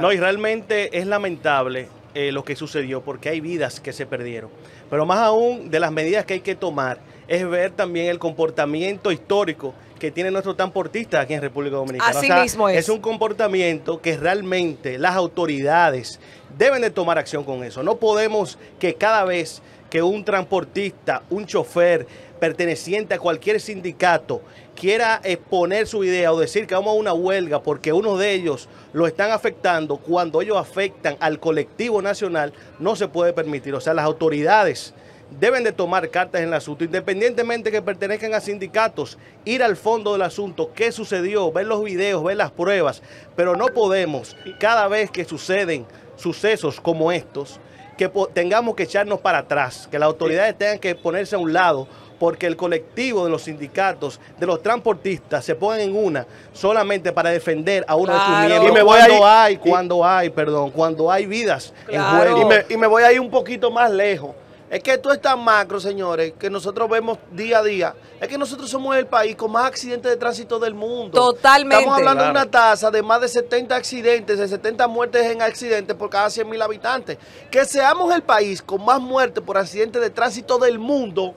No, y realmente es lamentable eh, lo que sucedió porque hay vidas que se perdieron. Pero más aún de las medidas que hay que tomar es ver también el comportamiento histórico que tiene nuestro transportista aquí en República Dominicana. Así mismo es. Es un comportamiento que realmente las autoridades deben de tomar acción con eso. No podemos que cada vez que un transportista, un chofer perteneciente a cualquier sindicato quiera exponer su idea o decir que vamos a una huelga porque uno de ellos lo están afectando, cuando ellos afectan al colectivo nacional, no se puede permitir. O sea, las autoridades deben de tomar cartas en el asunto, independientemente que pertenezcan a sindicatos, ir al fondo del asunto, qué sucedió, ver los videos, ver las pruebas, pero no podemos, cada vez que suceden sucesos como estos, que tengamos que echarnos para atrás, que las autoridades tengan que ponerse a un lado porque el colectivo de los sindicatos, de los transportistas, se pongan en una solamente para defender a uno de sus miembros. cuando hay, cuando hay, perdón, cuando hay vidas en juego. Y me, y me voy a ir un poquito más lejos. Es que esto es tan macro, señores, que nosotros vemos día a día. Es que nosotros somos el país con más accidentes de tránsito del mundo. Totalmente. Estamos hablando de una tasa de más de 70 accidentes, de 70 muertes en accidentes por cada 100 mil habitantes. Que seamos el país con más muertes por accidentes de tránsito del mundo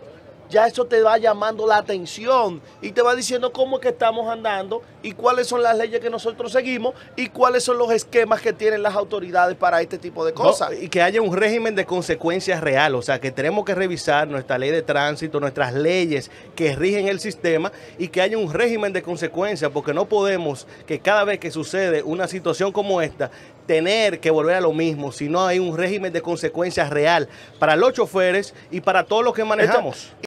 ya eso te va llamando la atención y te va diciendo cómo es que estamos andando y cuáles son las leyes que nosotros seguimos y cuáles son los esquemas que tienen las autoridades para este tipo de cosas. y que haya un régimen de consecuencias real, o sea, que tenemos que revisar nuestra ley de tránsito, nuestras leyes que rigen el sistema y que haya un régimen de consecuencias, porque no podemos que cada vez que sucede una situación como esta, tener que volver a lo mismo, si no hay un régimen de consecuencias real para los choferes y para todos los que manejamos.